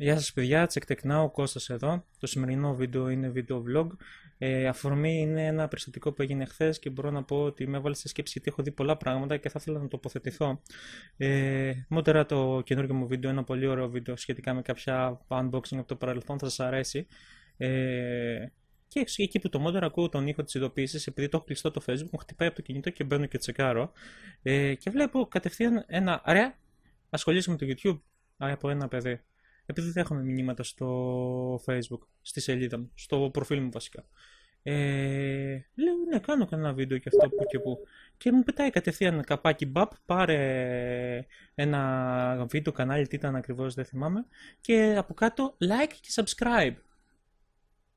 Γεια σας παιδιά, τσεκτεκνάω ο Κώστας εδώ. Το σημερινό βίντεο είναι βίντεο vlog. Ε, αφορμή είναι ένα περιστατικό που έγινε χθες και μπορώ να πω ότι με έβαλε σε σκέψη γιατί έχω δει πολλά πράγματα και θα ήθελα να τοποθετηθώ. Ε, μότερα το καινούργιο μου βίντεο, ένα πολύ ωραίο βίντεο σχετικά με κάποια unboxing από το παρελθόν, θα σας αρέσει. Ε, και εκεί που το μότερα ακούω τον ήχο της ειδοποίησης, επειδή το έχω κλειστό το Facebook, μου χτυπάει από το κινητό και μπαίνω και τσεκάρω. Ε, και βλέπω κατευθείαν ένα ρε, ασχολείσαι το YouTube ε, από ένα παιδί επειδή έχουμε μηνύματα στο facebook, στη σελίδα μου, στο προφίλ μου βασικά. Ε, λέω ναι, κάνω κανένα βίντεο και αυτό που και που. Και μου πετάει κατευθείαν ένα καπάκι μπαπ, πάρε ένα βίντεο κανάλι, τι ήταν ακριβώς δεν θυμάμαι. Και από κάτω like και subscribe.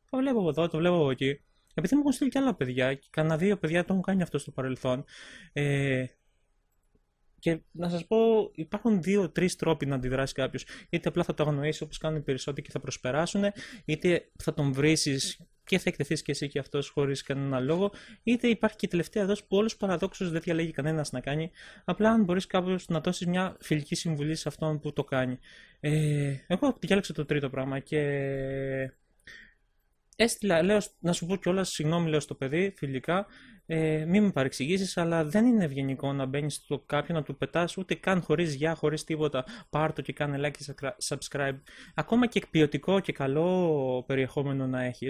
Το βλέπω εδώ, το βλέπω από εκεί. Επειδή μου έχουν στείλει και άλλα παιδιά, κανένα δύο παιδιά το έχουν κάνει αυτό στο παρελθόν. Ε, και να σας πω, υπάρχουν δύο-τρει τρόποι να αντιδράσει κάποιος. Είτε απλά θα το αγνοήσεις όπως κάνουν οι περισσότεροι και θα προσπεράσουν, είτε θα τον βρει και θα εκτεθείς και εσύ και αυτός χωρίς κανένα λόγο. Είτε υπάρχει και η τελευταία δόση που όλος παραδόξως δεν διαλέγει κανένας να κάνει. Απλά αν μπορείς κάποιος να δώσεις μια φιλική συμβουλή σε αυτόν που το κάνει. Ε, εγώ διάλεξα το τρίτο πράγμα και. Έστειλα, λέω, να σου πω κιόλας, συγγνώμη, λέω στο παιδί, φιλικά, ε, μην με παρεξηγήσεις, αλλά δεν είναι ευγενικό να μπαίνεις στο κάποιον να του πετάς ούτε καν χωρίς γεια, χωρίς τίποτα. Πάρτο και κάνε like και subscribe. Ακόμα και ποιοτικό και καλό περιεχόμενο να έχεις,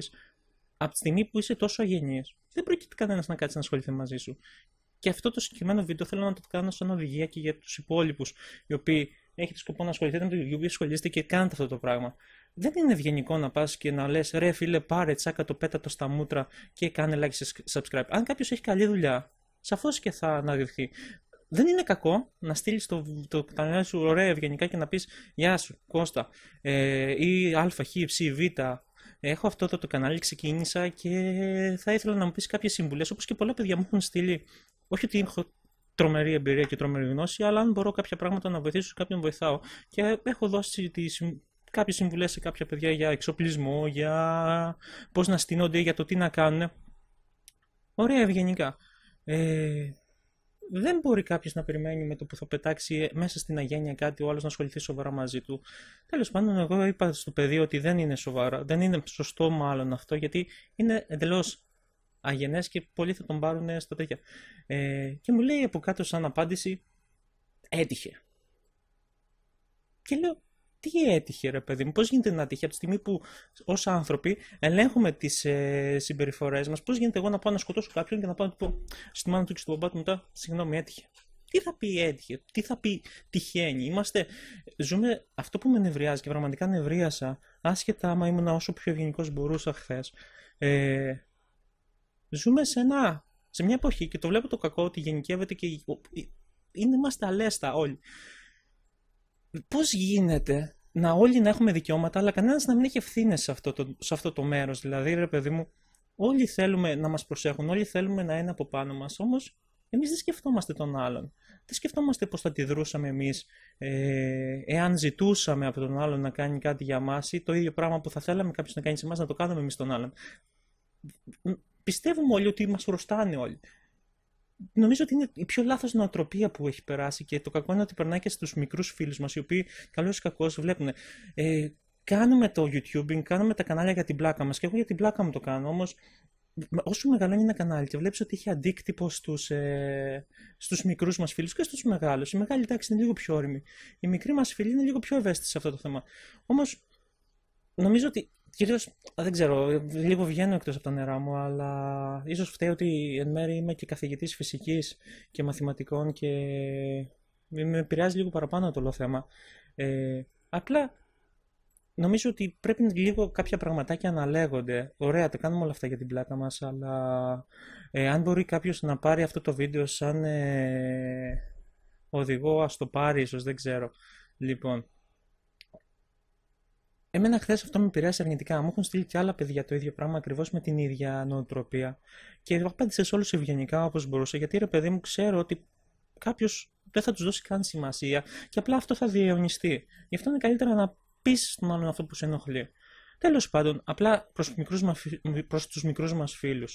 από τη στιγμή που είσαι τόσο αγενής, δεν πρόκειται κανένας να κάτσει να ασχοληθεί μαζί σου. Και αυτό το συγκεκριμένο βίντεο θέλω να το κάνω σαν οδηγία και για τους υπόλοιπους, οι οποίοι έχετε σκοπό να ασχοληθείτε με το YouTube, ασχολείστε και κάνετε αυτό το πράγμα. Δεν είναι ευγενικό να πας και να λες ρε φίλε, πάρε τσάκα το πέτατο στα μούτρα και κάνε like και subscribe. Αν κάποιος έχει καλή δουλειά, σαφώς και θα αναδειχθεί. Δεν είναι κακό να στείλεις το, το κανάλι σου ωραία ευγενικά και να πεις Γεια σου, Κώστα, ε, ή Α, Χ, Ψ, Β, έχω αυτό το, το κανάλι, ξεκίνησα και θα ήθελα να μου πεις κάποιες συμβουλές, όπως και πολλά παιδιά μου έχουν στείλει. Όχι ότι έχω τρομερή εμπειρία και τρομερή γνώση, αλλά αν μπορώ κάποια πράγματα να βοηθήσω, κάποιον βοηθάω. Και έχω δώσει τη, κάποιες συμβουλές σε κάποια παιδιά για εξοπλισμό, για πώς να στείνονται, για το τι να κάνουν. Ωραία ευγενικά. Ε, δεν μπορεί κάποιος να περιμένει με το που θα πετάξει ε, μέσα στην αγένεια κάτι, ο άλλος να ασχοληθεί σοβαρά μαζί του. Τέλος πάντων, εγώ είπα στο παιδί ότι δεν είναι σοβαρά, δεν είναι σωστό μάλλον αυτό, γιατί είναι εντελώς αγενές και πολλοί θα τον πάρουν στα τέτοια. Ε, και μου λέει από κάτω, σαν απάντηση, έτυχε. Και λέω, τι έτυχε ρε παιδί μου, πώς γίνεται να τύχει από τη στιγμή που ως άνθρωποι ελέγχουμε τις ε, συμπεριφορές μας, πώς γίνεται εγώ να πάω να σκοτώσω κάποιον και να πάω να πω στη μάνα του και στον μπαμπά του μετά, συγγνώμη έτυχε. Τι θα πει έτυχε, τι θα πει τυχαίνει, είμαστε, ζούμε, αυτό που με νευριάζει και πραγματικά νευρίασα, άσχετα άμα ήμουν όσο πιο γενικό μπορούσα χθες. Ε, ζούμε σε, ένα, σε μια εποχή και το βλέπω το κακό ότι γενικεύεται και είναι είμαστε αλέστα όλοι. Πώς γίνεται να όλοι να έχουμε δικαιώματα, αλλά κανένας να μην έχει ευθύνες σε, αυτό το, σε αυτό το μέρος. Δηλαδή, ρε παιδί μου, όλοι θέλουμε να μας προσέχουν, όλοι θέλουμε να είναι από πάνω μας, όμως εμείς δεν σκεφτόμαστε τον άλλον. Δεν σκεφτόμαστε πώς θα αντιδρούσαμε εμείς ε, εάν ζητούσαμε από τον άλλον να κάνει κάτι για μας ή το ίδιο πράγμα που θα θέλαμε κάποιος να κάνει σε εμάς να το κάνουμε εμείς τον άλλον πιστεύουμε όλοι ότι μας χρωστάνε όλοι. Νομίζω ότι είναι η πιο λάθος νοοτροπία που έχει περάσει και το κακό είναι ότι περνάει και στους μικρούς φίλους μας, οι οποίοι καλώς ή κακώς βλέπουν. Ε, κάνουμε το YouTube, κάνουμε τα κανάλια για την πλάκα μας και εγώ για την πλάκα μου το κάνω. Όμως, όσο μεγαλώνει ένα κανάλι και βλέπεις ότι έχει αντίκτυπο στους στους ε, μικρούς μας φίλους και στους μεγάλους. Οι μεγάλοι εντάξει είναι λίγο πιο όρημοι. Οι μικροί μας φίλοι είναι λίγο πιο ευαίσθητοι σε αυτό το θέμα. Όμως, νομίζω ότι Κυρίω, δεν ξέρω, λίγο βγαίνω εκτός από τα νερά μου, αλλά ίσως φταίει ότι εν μέρει είμαι και καθηγητής φυσικής και μαθηματικών και με επηρεάζει λίγο παραπάνω το όλο θέμα. Ε, απλά νομίζω ότι πρέπει λίγο κάποια πραγματάκια να λέγονται. Ωραία, τα κάνουμε όλα αυτά για την πλάκα μας, αλλά ε, αν μπορεί κάποιος να πάρει αυτό το βίντεο σαν ε, οδηγό, ας το πάρει ίσως δεν ξέρω. Λοιπόν, Εμένα χθες αυτό με επηρέασε αρνητικά. Μου έχουν στείλει και άλλα παιδιά το ίδιο πράγμα ακριβώς με την ίδια νοοτροπία. Και απάντησε όλους ευγενικά όπως μπορούσα, γιατί ρε παιδί μου, ξέρω ότι κάποιος δεν θα τους δώσει καν σημασία και απλά αυτό θα διαιωνιστεί. Γι' αυτό είναι καλύτερα να πεις άλλον αυτό που σε ενοχλεί. Τέλος πάντων, απλά προς τους μικρούς μας φίλους,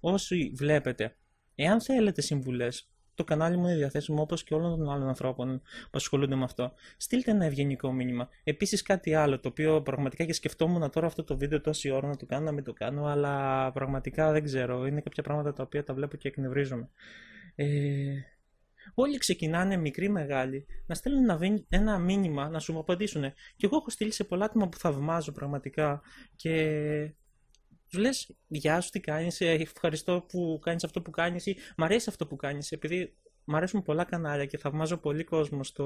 όσοι βλέπετε, εάν θέλετε συμβουλές, το κανάλι μου είναι διαθέσιμο όπως και όλων των άλλων ανθρώπων που ασχολούνται με αυτό. Στείλτε ένα ευγενικό μήνυμα. Επίσης κάτι άλλο το οποίο πραγματικά και σκεφτόμουν τώρα αυτό το βίντεο τόση ώρα να το κάνω, να μην το κάνω, αλλά πραγματικά δεν ξέρω. Είναι κάποια πράγματα τα οποία τα βλέπω και εκνευρίζομαι. Ε, Όλοι ξεκινάνε, μικροί, μεγάλοι, να στέλνουν ένα, μήνυμα, να σου απαντήσουν. Και εγώ έχω στείλει σε πολλά άτομα που θαυμάζω πραγματικά και του λες: Γεια σου, τι κάνεις, ε, ευχαριστώ που κάνεις αυτό που κάνεις, ή Μ' αρέσει αυτό που κάνεις, επειδή μου αρέσουν πολλά κανάλια και θαυμάζω πολύ κόσμο στο,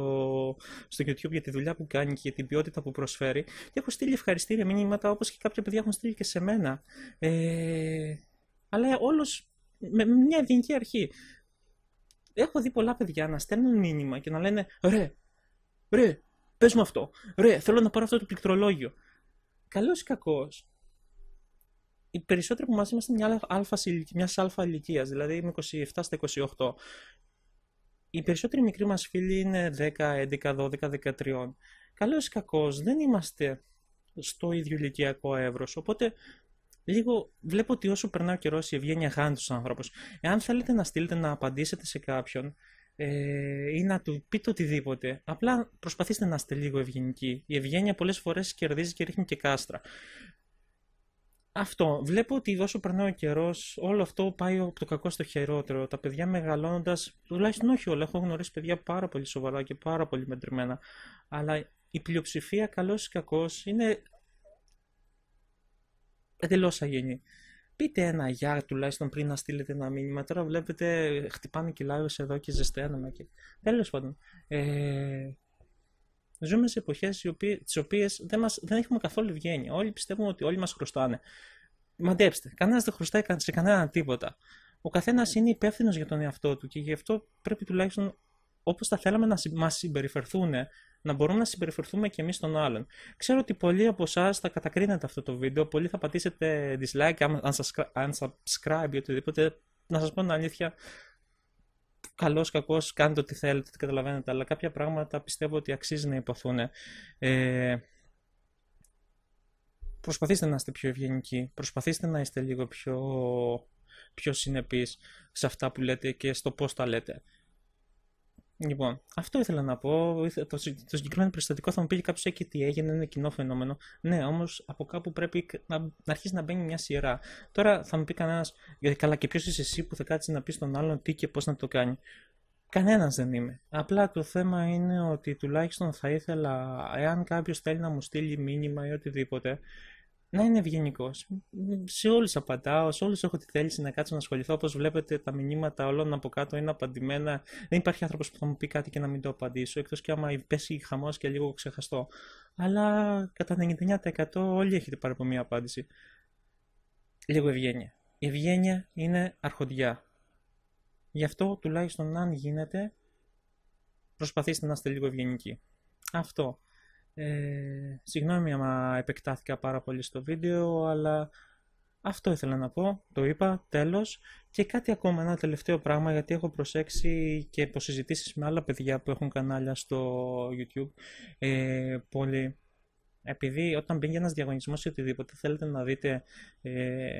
στο YouTube για τη δουλειά που κάνει και για την ποιότητα που προσφέρει. Και έχω στείλει ευχαριστήρια μηνύματα όπως και κάποια παιδιά έχουν στείλει και σε μένα. Ε, αλλά όλος με μια ειδική αρχή. Έχω δει πολλά παιδιά να στέλνουν μήνυμα και να λένε Ρε, ρε, πες μου αυτό. Ρε, θέλω να πάρω αυτό το πληκτρολόγιο. Καλός ή κακός, οι περισσότεροι που μας είμαστε μια αλφα, μιας αλφα ηλικίας, δηλαδή είμαι 27 στα 28. Οι περισσότεροι μικροί μας φίλοι είναι 10, 11, 12, 13. Καλός η κακο δεν ειμαστε στο ιδιο ηλικιακο ευρο οποτε λιγο χάνει τους ανθρώπου. Εάν θέλετε να στείλετε να απαντήσετε σε κάποιον, ε, ή να του πείτε οτιδήποτε. Απλά προσπαθήστε να είστε λίγο ευγενικοί. Η ευγένεια πολλές φορές κερδίζει και ρίχνει και κάστρα αυτό. Βλέπω ότι όσο περνάει ο καιρός, όλο αυτό πάει από το κακό στο χειρότερο. Τα παιδιά μεγαλώνοντας, τουλάχιστον όχι όλα, έχω γνωρίσει παιδιά πάρα πολύ σοβαρά και πάρα πολύ μετρημένα. Αλλά η πλειοψηφία, καλός ή κακός, είναι εντελώς αγενή. Πείτε ένα γεια τουλάχιστον πριν να στείλετε ένα μήνυμα. Τώρα βλέπετε χτυπάνε κοιλάρε εδώ και ζεσταίνομαι. Και... Τέλος πάντων. Ε, Ζούμε σε εποχές τις οποίες δεν, δεν έχουμε καθόλου ευγένεια. Όλοι πιστεύουμε ότι όλοι μας χρωστάνε. Μαντέψτε, κανένας δεν χρωστάει σε κανέναν τίποτα. Ο καθένας είναι υπεύθυνος για τον εαυτό του και γι' αυτό πρέπει τουλάχιστον όπως θα θέλαμε να μα συμπεριφερθούν, να μπορούμε να συμπεριφερθούμε και εμείς τον άλλον. Ξέρω ότι πολλοί από εσάς θα κατακρίνετε αυτό το βίντεο, πολλοί θα πατήσετε dislike, unsubscribe, subscribe ή οτιδήποτε. Να σας πω την αλήθεια, καλός κακός, κάντε ό,τι θέλετε, καταλαβαίνετε. Αλλά κάποια πράγματα πιστεύω ότι αξίζει να υποθούν. Ε, προσπαθήστε να είστε πιο ευγενικοί, προσπαθήστε να είστε λίγο πιο, πιο συνεπείς σε αυτά που λέτε και στο πώς τα λέτε. Λοιπόν, αυτό ήθελα να πω. Το, το συγκεκριμένο περιστατικό θα μου πει κάποιο εκεί τι έγινε, είναι κοινό φαινόμενο. Ναι, όμως από κάπου πρέπει να, να αρχίσει να μπαίνει μια σειρά. Τώρα θα μου πει κανένας, «Ε, καλά, και ποιος είσαι εσύ που θα κάτσεις να πεις στον άλλον τι και πώς να το κάνει. Κανένας δεν είμαι. Απλά το θέμα είναι ότι τουλάχιστον θα ήθελα, εάν κάποιος θέλει να μου στείλει μήνυμα ή οτιδήποτε, να είναι ευγενικός. Σε όλους απαντάω, σε όλους έχω τη θέληση να κάτσω να ασχοληθώ. Όπως βλέπετε, τα μηνύματα όλων από κάτω είναι απαντημένα. Δεν υπάρχει άνθρωπος που θα μου πει κάτι και να μην το απαντήσω, εκτός και άμα πέσει χαμός και λίγο ξεχαστώ. Αλλά κατά 99% όλοι έχετε πάρει από μία απάντηση. Λίγο ευγένεια. Η ευγένεια είναι αρχοντιά. Γι' αυτό τουλάχιστον αν γίνεται, προσπαθήστε να είστε λίγο ευγενικοί. Αυτό. Ε, συγγνώμη άμα επεκτάθηκα πάρα πολύ στο βίντεο, αλλά αυτό ήθελα να πω, το είπα, τέλος. Και κάτι ακόμα, ένα τελευταίο πράγμα, γιατί έχω προσέξει και από συζητήσεις με άλλα παιδιά που έχουν κανάλια στο YouTube, ε, πολύ, επειδή όταν μπήκε ένας διαγωνισμός ή οτιδήποτε θέλετε να δείτε ε,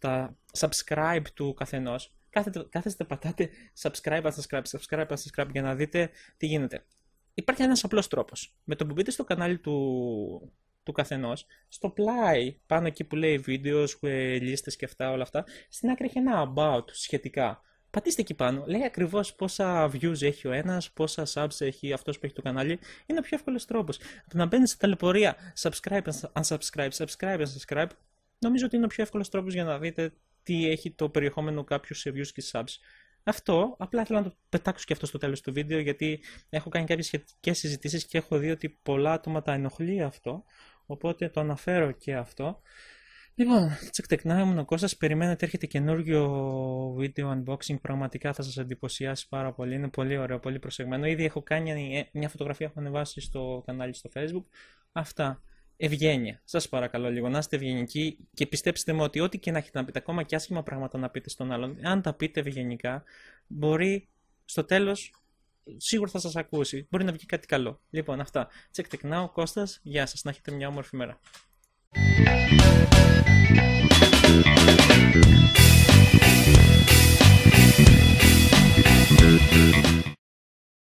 τα, subscribe του καθενός, κάθετε, κάθεστε πατάτε subscribe, subscribe, subscribe, subscribe για να δείτε τι γίνεται υπάρχει ένας απλός τρόπος. Με το που μπείτε στο κανάλι του, του καθενός, στο πλάι, πάνω εκεί που λέει βίντεος, ε, λίστες και αυτά, όλα αυτά, στην άκρη έχει ένα about σχετικά. Πατήστε εκεί πάνω, λέει ακριβώς πόσα views έχει ο ένας, πόσα subs έχει αυτός που έχει το κανάλι. Είναι ο πιο εύκολος τρόπος. Από να μπαίνεις σε ταλαιπωρία, subscribe, unsubscribe, subscribe, unsubscribe, νομίζω ότι είναι ο πιο εύκολος τρόπος για να δείτε τι έχει το περιεχόμενο κάποιους σε views και subs. Αυτό, απλά θέλω να το πετάξω και αυτό στο τέλος του βίντεο γιατί έχω κάνει κάποιες σχετικές συζητήσεις και έχω δει ότι πολλά άτομα τα ενοχλεί αυτό, οπότε το αναφέρω και αυτό. Λοιπόν, τσεκτεκνά ήμουν ο Κώστας, περιμένετε έρχεται καινούργιο βίντεο unboxing, πραγματικά θα σας εντυπωσιάσει πάρα πολύ, είναι πολύ ωραίο, πολύ προσεγμένο. Ήδη έχω κάνει μια φωτογραφία, έχω ανεβάσει στο κανάλι στο facebook. Αυτά ευγένεια. Σας παρακαλώ λίγο να είστε ευγενικοί και πιστέψτε με ότι ό,τι και να έχετε να πείτε, ακόμα και άσχημα πράγματα να πείτε στον άλλον, αν τα πείτε ευγενικά, μπορεί στο τέλος σίγουρα θα σας ακούσει. Μπορεί να βγει κάτι καλό. Λοιπόν, αυτά. Τσεκ τεκνάω, Κώστας. Γεια σας. Να έχετε μια όμορφη μέρα.